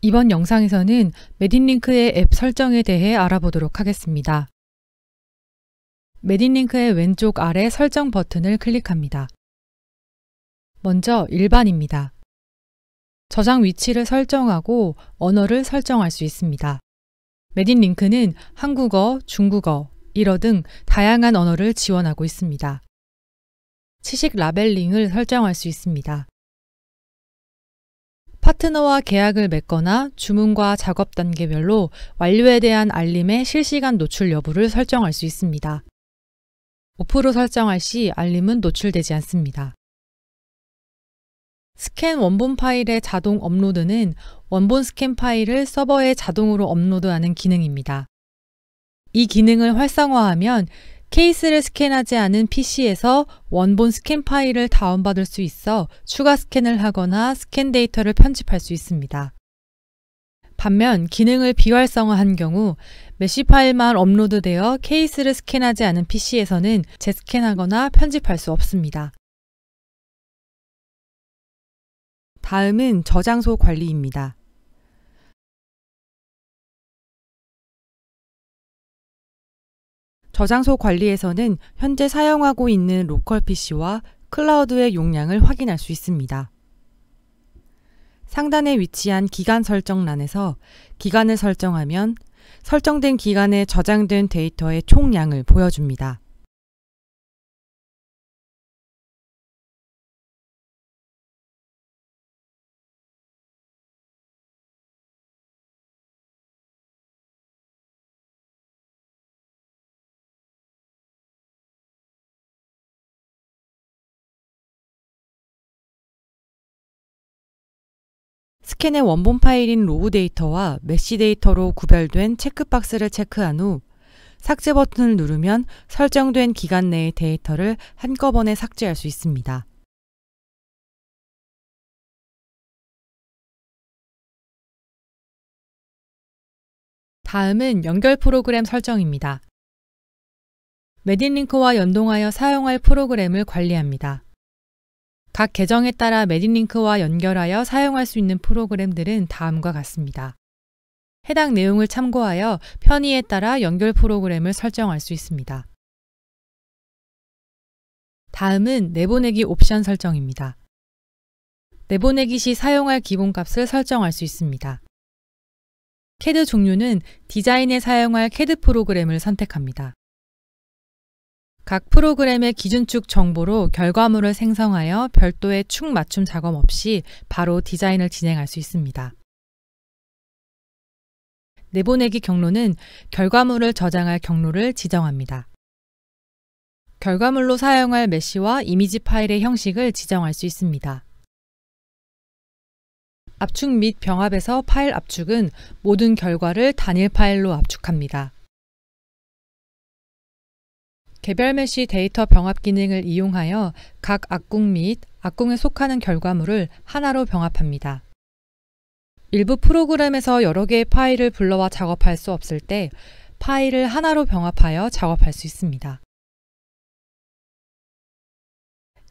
이번 영상에서는 메딘링크의 앱 설정에 대해 알아보도록 하겠습니다. 메딘링크의 왼쪽 아래 설정 버튼을 클릭합니다. 먼저 일반입니다. 저장 위치를 설정하고 언어를 설정할 수 있습니다. 메딘링크는 한국어, 중국어, 일어 등 다양한 언어를 지원하고 있습니다. 치식 라벨링을 설정할 수 있습니다. 파트너와 계약을 맺거나 주문과 작업 단계별로 완료에 대한 알림의 실시간 노출 여부를 설정할 수 있습니다. 오프로 설정할 시 알림은 노출되지 않습니다. 스캔 원본 파일의 자동 업로드는 원본 스캔 파일을 서버에 자동으로 업로드하는 기능입니다. 이 기능을 활성화하면 케이스를 스캔하지 않은 PC에서 원본 스캔 파일을 다운받을 수 있어 추가 스캔을 하거나 스캔 데이터를 편집할 수 있습니다. 반면 기능을 비활성화한 경우 메시 파일만 업로드되어 케이스를 스캔하지 않은 PC에서는 재스캔하거나 편집할 수 없습니다. 다음은 저장소 관리입니다. 저장소 관리에서는 현재 사용하고 있는 로컬 PC와 클라우드의 용량을 확인할 수 있습니다. 상단에 위치한 기간 설정란에서 기간을 설정하면 설정된 기간에 저장된 데이터의 총량을 보여줍니다. 스캔의 원본 파일인 로우 데이터와 메시 데이터로 구별된 체크박스를 체크한 후 삭제 버튼을 누르면 설정된 기간 내의 데이터를 한꺼번에 삭제할 수 있습니다. 다음은 연결 프로그램 설정입니다. 메딘링크와 연동하여 사용할 프로그램을 관리합니다. 각 계정에 따라 메딩링크와 연결하여 사용할 수 있는 프로그램들은 다음과 같습니다. 해당 내용을 참고하여 편의에 따라 연결 프로그램을 설정할 수 있습니다. 다음은 내보내기 옵션 설정입니다. 내보내기 시 사용할 기본값을 설정할 수 있습니다. 캐드 종류는 디자인에 사용할 캐드 프로그램을 선택합니다. 각 프로그램의 기준축 정보로 결과물을 생성하여 별도의 축 맞춤 작업 없이 바로 디자인을 진행할 수 있습니다. 내보내기 경로는 결과물을 저장할 경로를 지정합니다. 결과물로 사용할 메시와 이미지 파일의 형식을 지정할 수 있습니다. 압축 및 병합에서 파일 압축은 모든 결과를 단일 파일로 압축합니다. 개별 메시 데이터 병합 기능을 이용하여 각 악궁 및 악궁에 속하는 결과물을 하나로 병합합니다. 일부 프로그램에서 여러 개의 파일을 불러와 작업할 수 없을 때 파일을 하나로 병합하여 작업할 수 있습니다.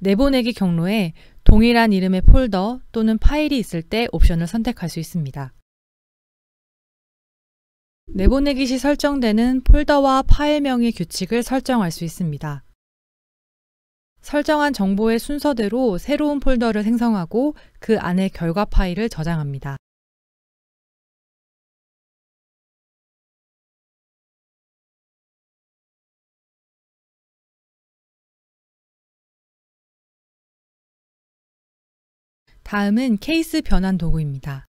내보내기 경로에 동일한 이름의 폴더 또는 파일이 있을 때 옵션을 선택할 수 있습니다. 내보내기 시 설정되는 폴더와 파일명의 규칙을 설정할 수 있습니다. 설정한 정보의 순서대로 새로운 폴더를 생성하고 그 안에 결과 파일을 저장합니다. 다음은 케이스 변환 도구입니다.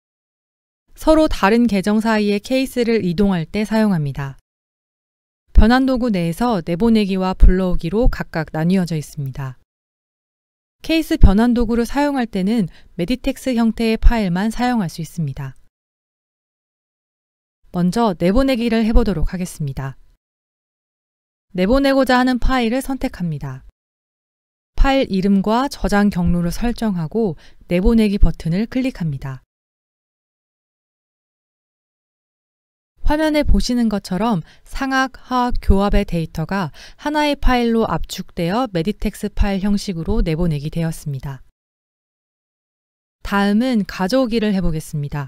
서로 다른 계정 사이의 케이스를 이동할 때 사용합니다. 변환 도구 내에서 내보내기와 불러오기로 각각 나뉘어져 있습니다. 케이스 변환 도구를 사용할 때는 메디텍스 형태의 파일만 사용할 수 있습니다. 먼저 내보내기를 해보도록 하겠습니다. 내보내고자 하는 파일을 선택합니다. 파일 이름과 저장 경로를 설정하고 내보내기 버튼을 클릭합니다. 화면에 보시는 것처럼 상악, 하악 교합의 데이터가 하나의 파일로 압축되어 메디텍스 파일 형식으로 내보내기 되었습니다. 다음은 가져오기를 해보겠습니다.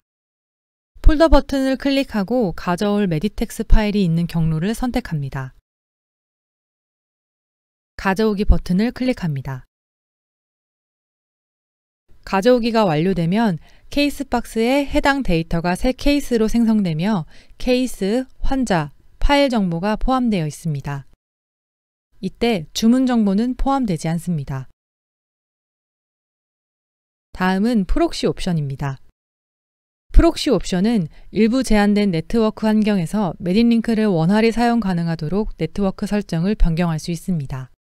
폴더 버튼을 클릭하고 가져올 메디텍스 파일이 있는 경로를 선택합니다. 가져오기 버튼을 클릭합니다. 가져오기가 완료되면 케이스 박스에 해당 데이터가 새 케이스로 생성되며 케이스, 환자, 파일 정보가 포함되어 있습니다. 이때 주문 정보는 포함되지 않습니다. 다음은 프록시 옵션입니다. 프록시 옵션은 일부 제한된 네트워크 환경에서 메딘링크를 원활히 사용 가능하도록 네트워크 설정을 변경할 수 있습니다.